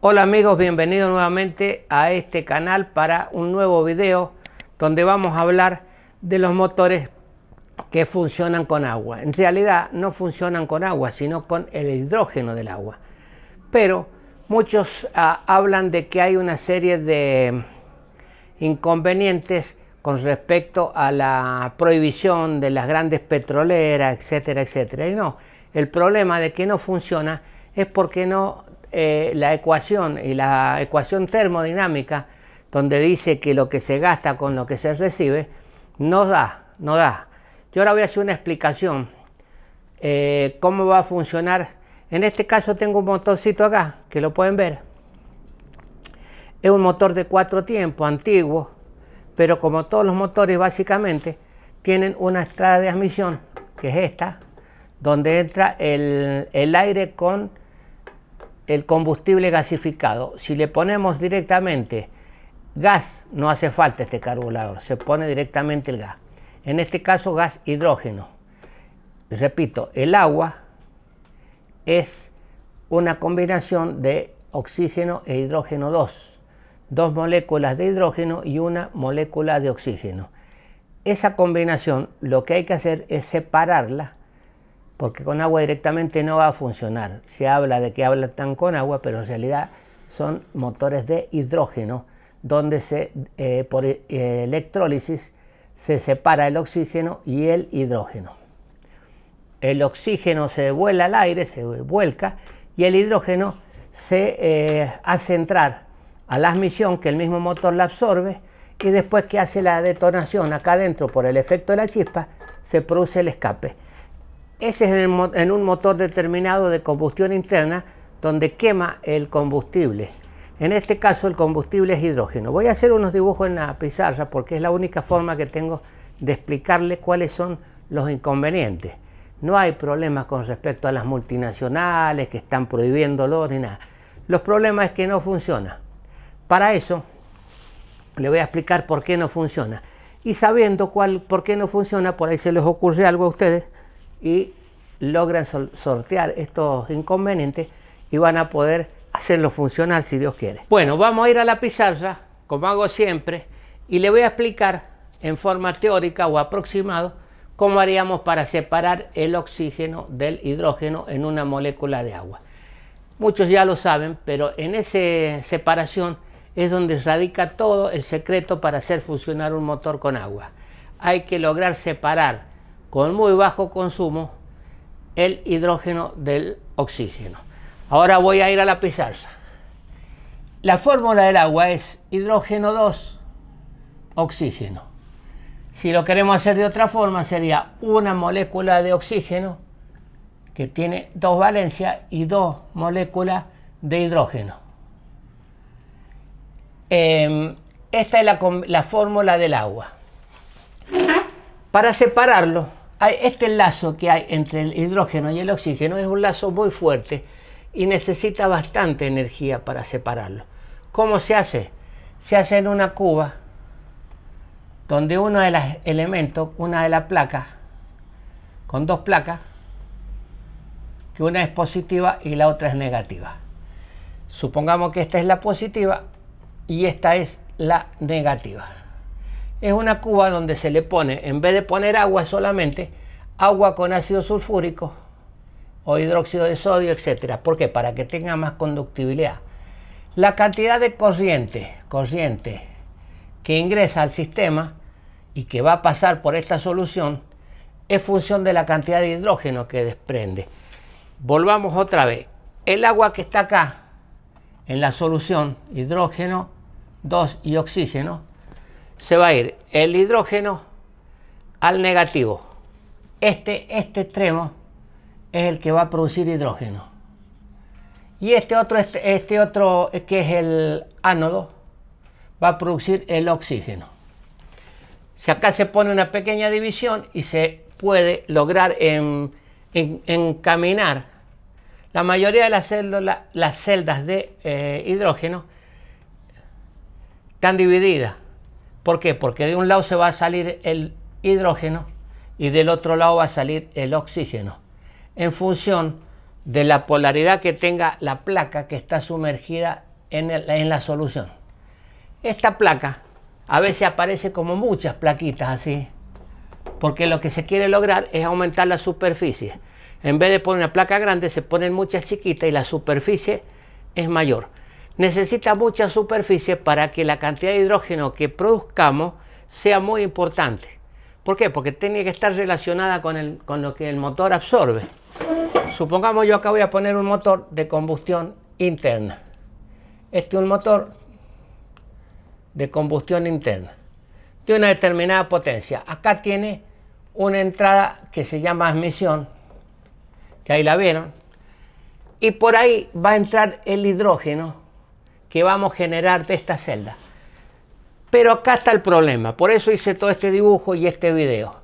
Hola amigos, bienvenidos nuevamente a este canal para un nuevo video donde vamos a hablar de los motores que funcionan con agua. En realidad no funcionan con agua, sino con el hidrógeno del agua. Pero muchos ah, hablan de que hay una serie de inconvenientes con respecto a la prohibición de las grandes petroleras, etcétera, etcétera. Y no, el problema de que no funciona es porque no eh, la ecuación y la ecuación termodinámica, donde dice que lo que se gasta con lo que se recibe, no da, no da. Yo ahora voy a hacer una explicación eh, cómo va a funcionar. En este caso tengo un motorcito acá, que lo pueden ver. Es un motor de cuatro tiempos, antiguo, pero como todos los motores básicamente, tienen una estrada de admisión, que es esta, donde entra el, el aire con el combustible gasificado. Si le ponemos directamente gas, no hace falta este carburador, se pone directamente el gas. En este caso gas hidrógeno. Repito, el agua es una combinación de oxígeno e hidrógeno 2. Dos moléculas de hidrógeno y una molécula de oxígeno. Esa combinación lo que hay que hacer es separarla porque con agua directamente no va a funcionar. Se habla de que habla tan con agua, pero en realidad son motores de hidrógeno, donde eh, por eh, electrólisis se separa el oxígeno y el hidrógeno. El oxígeno se vuela al aire, se vuelca, y el hidrógeno se eh, hace entrar a la admisión que el mismo motor la absorbe y después que hace la detonación acá adentro por el efecto de la chispa, se produce el escape. Ese es en, un motor determinado de combustión interna donde quema el combustible. En este caso el combustible es hidrógeno. Voy a hacer unos dibujos en la pizarra porque es la única forma que tengo de explicarles cuáles son los inconvenientes. No hay problemas con respecto a las multinacionales que están prohibiéndolo ni nada. Los problemas es que no funciona. Para eso le voy a explicar por qué no funciona. Y sabiendo cuál, por qué no funciona, por ahí se les ocurre algo a ustedes y logran sortear estos inconvenientes y van a poder hacerlo funcionar si Dios quiere. Bueno, vamos a ir a la pizarra, como hago siempre, y le voy a explicar en forma teórica o aproximado cómo haríamos para separar el oxígeno del hidrógeno en una molécula de agua. Muchos ya lo saben, pero en esa separación es donde radica todo el secreto para hacer funcionar un motor con agua. Hay que lograr separar con muy bajo consumo el hidrógeno del oxígeno. Ahora voy a ir a la pizarra. La fórmula del agua es hidrógeno 2, oxígeno. Si lo queremos hacer de otra forma, sería una molécula de oxígeno que tiene dos valencias y dos moléculas de hidrógeno. Em, esta es la fórmula del agua. Para separarlo, este lazo que hay entre el hidrógeno y el oxígeno es un lazo muy fuerte y necesita bastante energía para separarlo. ¿Cómo se hace? Se hace en una cuba donde uno de los elementos, una de las placas, con dos placas, que una es positiva y la otra es negativa. Supongamos que esta es la positiva y esta es la negativa es una cuba donde se le pone, en vez de poner agua solamente, agua con ácido sulfúrico o hidróxido de sodio, etcétera. ¿Por qué? Para que tenga más conductibilidad. La cantidad de corriente, corriente que ingresa al sistema y que va a pasar por esta solución es función de la cantidad de hidrógeno que desprende. Volvamos otra vez. El agua que está acá en la solución, hidrógeno, 2 y oxígeno, se va a ir el hidrógeno al negativo. Este, este extremo es el que va a producir hidrógeno. Y este otro, este, este otro que es el ánodo, va a producir el oxígeno. Si acá se pone una pequeña división y se puede lograr encaminar la mayoría de las, las celdas de eh, hidrógeno están divididas ¿Por qué? Porque de un lado se va a salir el hidrógeno y del otro lado va a salir el oxígeno, en función de la polaridad que tenga la placa que está sumergida en, la solución. Esta placa a veces aparece como muchas plaquitas así, porque lo que se quiere lograr es aumentar la superficie. En vez de poner una placa grande, se ponen muchas chiquitas y la superficie es mayor necesita mucha superficie para que la cantidad de hidrógeno que produzcamos sea muy importante. ¿Por qué? Porque tiene que estar relacionada con, lo que el motor absorbe. Supongamos yo acá voy a poner un motor de combustión interna. Este es un motor de combustión interna. Tiene una determinada potencia. Acá tiene una entrada que se llama admisión, que ahí la vieron. Y por ahí va a entrar el hidrógeno que vamos a generar de esta celda. Pero acá está el problema, por eso hice todo este dibujo y este video.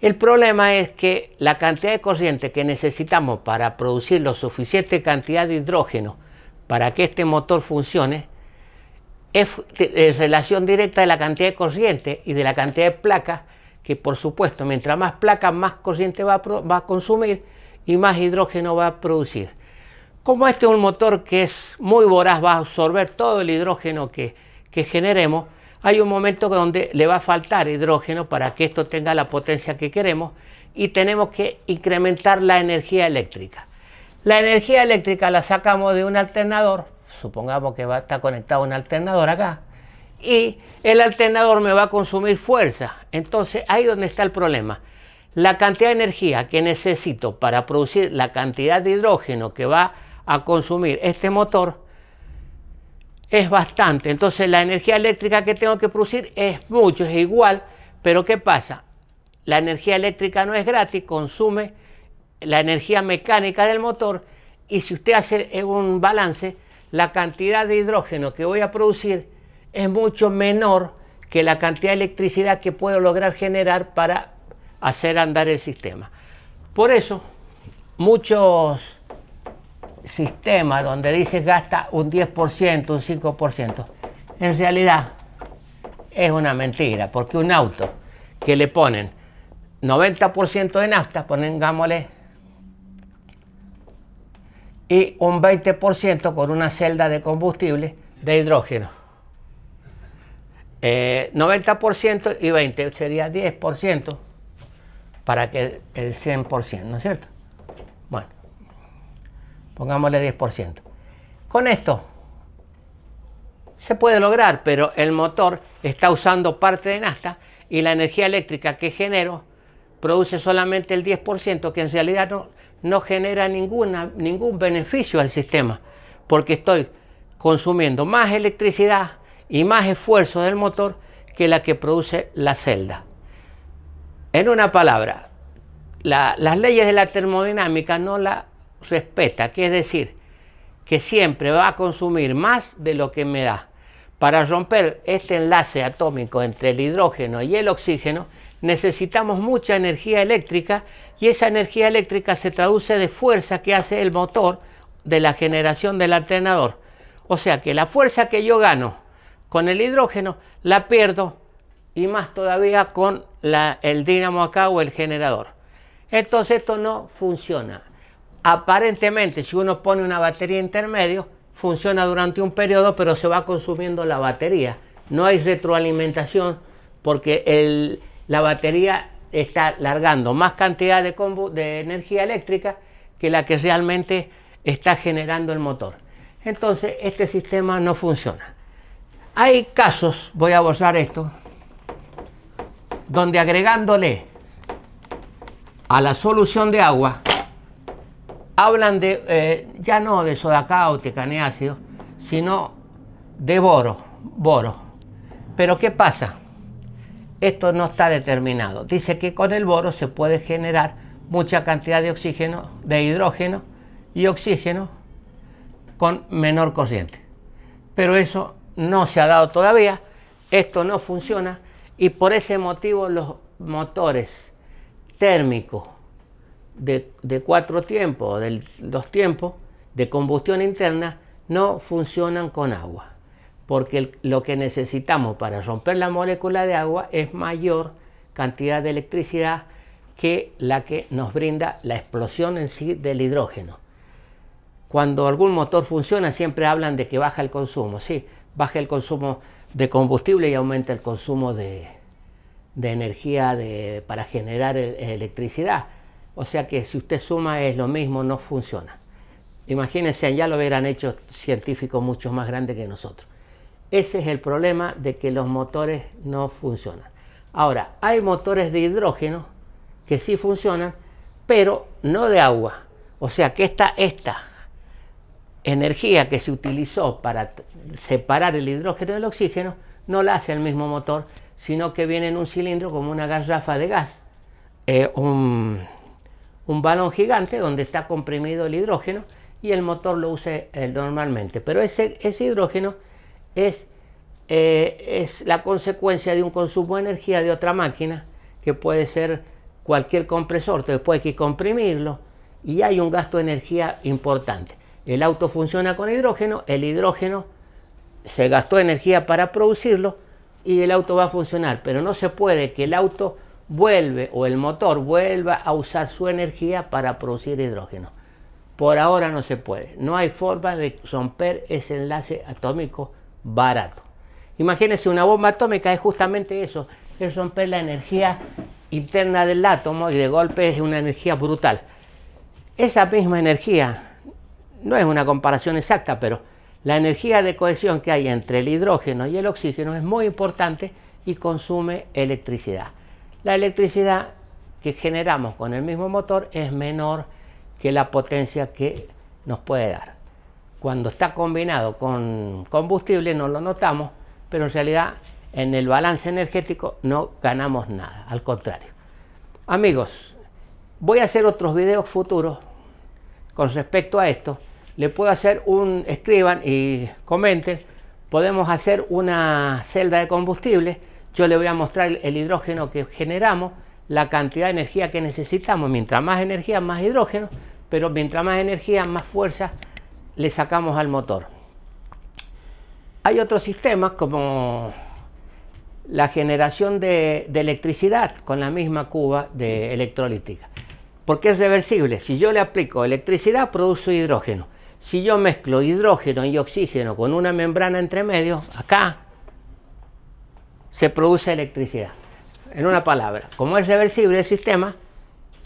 El problema es que la cantidad de corriente que necesitamos para producir la suficiente cantidad de hidrógeno para que este motor funcione es relación directa de la cantidad de corriente y de la cantidad de placas, que por supuesto mientras más placas más corriente va a consumir y más hidrógeno va a producir. Como este es un motor que es muy voraz, va a absorber todo el hidrógeno que, generemos, hay un momento donde le va a faltar hidrógeno para que esto tenga la potencia que queremos y tenemos que incrementar la energía eléctrica. La energía eléctrica la sacamos de un alternador, supongamos que va conectado a un alternador acá, y el alternador me va a consumir fuerza. Entonces ahí donde está el problema. La cantidad de energía que necesito para producir la cantidad de hidrógeno que va a consumir este motor es bastante. Entonces la energía eléctrica que tengo que producir es mucho, es igual, pero ¿qué pasa? La energía eléctrica no es gratis, consume la energía mecánica del motor y si usted hace un balance, la cantidad de hidrógeno que voy a producir es mucho menor que la cantidad de electricidad que puedo lograr generar para hacer andar el sistema. Por eso, muchos sistema donde dices gasta un 10%, un 5%, en realidad es una mentira, porque un auto que le ponen 90% de nafta, pongámosle, y un 20% con una celda de combustible de hidrógeno. 90% eh, y 20% sería 10% para que el 100%, ¿no es cierto? pongámosle 10%. Con esto se puede lograr, pero el motor está usando parte de nafta y la energía eléctrica que genero produce solamente el 10%, que en realidad no, no genera ninguna, ningún beneficio al sistema, porque estoy consumiendo más electricidad y más esfuerzo del motor que la que produce la celda. En una palabra, las leyes de la termodinámica no la respeta, que es decir, que siempre va a consumir más de lo que me da. Para romper este enlace atómico entre el hidrógeno y el oxígeno, necesitamos mucha energía eléctrica y esa energía eléctrica se traduce de fuerza que hace el motor de la generación del alternador. O sea que la fuerza que yo gano con el hidrógeno la pierdo y más todavía con el dínamo acá o el generador. Entonces esto no funciona. Aparentemente, si uno pone una batería intermedio, funciona durante un periodo, pero se va consumiendo la batería. No hay retroalimentación porque la batería está largando más cantidad de, de energía eléctrica que la que realmente está generando el motor. Entonces, este sistema no funciona. Hay casos, voy a borrar esto, donde agregándole a la solución de agua hablan de, eh, ya no de sodacáutica ni ácido, sino de boro, boro. Pero ¿qué pasa? Esto no está determinado. Dice que con el boro se puede generar mucha cantidad de oxígeno, de hidrógeno y oxígeno con menor corriente. Pero eso no se ha dado todavía, esto no funciona y por ese motivo los motores térmicos de, cuatro tiempos, de dos tiempos de combustión interna, no funcionan con agua, porque lo que necesitamos para romper la molécula de agua es mayor cantidad de electricidad que la que nos brinda la explosión en sí del hidrógeno. Cuando algún motor funciona siempre hablan de que baja el consumo, sí, baja el consumo de combustible y aumenta el consumo de, de energía para generar electricidad, o sea que si usted suma es lo mismo, no funciona. Imagínense, ya lo hubieran hecho científicos mucho más grandes que nosotros. Ese es el problema de que los motores no funcionan. Ahora, hay motores de hidrógeno que sí funcionan, pero no de agua. O sea que esta, esta energía que se utilizó para separar el hidrógeno del oxígeno no la hace el mismo motor, sino que viene en un cilindro como una garrafa de gas, eh, un, un balón gigante donde está comprimido el hidrógeno y el motor lo use eh, normalmente. Pero ese, hidrógeno es, eh, es la consecuencia de un consumo de energía de otra máquina que puede ser cualquier compresor, después hay que comprimirlo y hay un gasto de energía importante. El auto funciona con hidrógeno, el hidrógeno se gastó energía para producirlo y el auto va a funcionar, pero no se puede que el auto vuelve o el motor vuelva a usar su energía para producir hidrógeno. Por ahora no se puede. No hay forma de romper ese enlace atómico barato. Imagínense, una bomba atómica es justamente eso, es romper la energía interna del átomo y de golpe es una energía brutal. Esa misma energía, no es una comparación exacta, pero la energía de cohesión que hay entre el hidrógeno y el oxígeno es muy importante y consume electricidad la electricidad que generamos con el mismo motor es menor que la potencia que nos puede dar. Cuando está combinado con combustible no lo notamos, pero en realidad en el balance energético no ganamos nada, al contrario. Amigos, voy a hacer otros videos futuros con respecto a esto. Le puedo hacer un, escriban y comenten, podemos hacer una celda de combustible yo le voy a mostrar el hidrógeno que generamos, la cantidad de energía que necesitamos. Mientras más energía, más hidrógeno, pero mientras más energía, más fuerza le sacamos al motor. Hay otros sistemas como la generación de, electricidad con la misma cuba de electrolítica. Porque es reversible. Si yo le aplico electricidad, produce hidrógeno. Si yo mezclo hidrógeno y oxígeno con una membrana entre medio, acá se produce electricidad. En una palabra, como es reversible el sistema,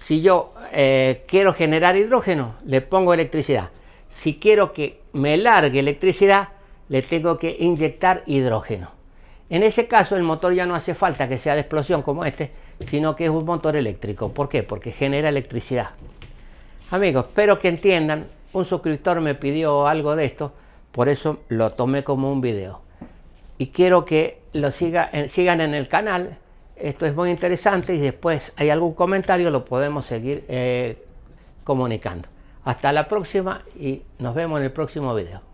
si yo eh, quiero generar hidrógeno, le pongo electricidad. Si quiero que me largue electricidad, le tengo que inyectar hidrógeno. En ese caso el motor ya no hace falta que sea de explosión como este, sino que es un motor eléctrico. ¿Por qué? Porque genera electricidad. Amigos, espero que entiendan. Un suscriptor me pidió algo de esto, por eso lo tomé como un video y quiero que lo sigan sigan en el canal. Esto es muy interesante y después hay algún comentario lo podemos seguir eh, comunicando. Hasta la próxima y nos vemos en el próximo video.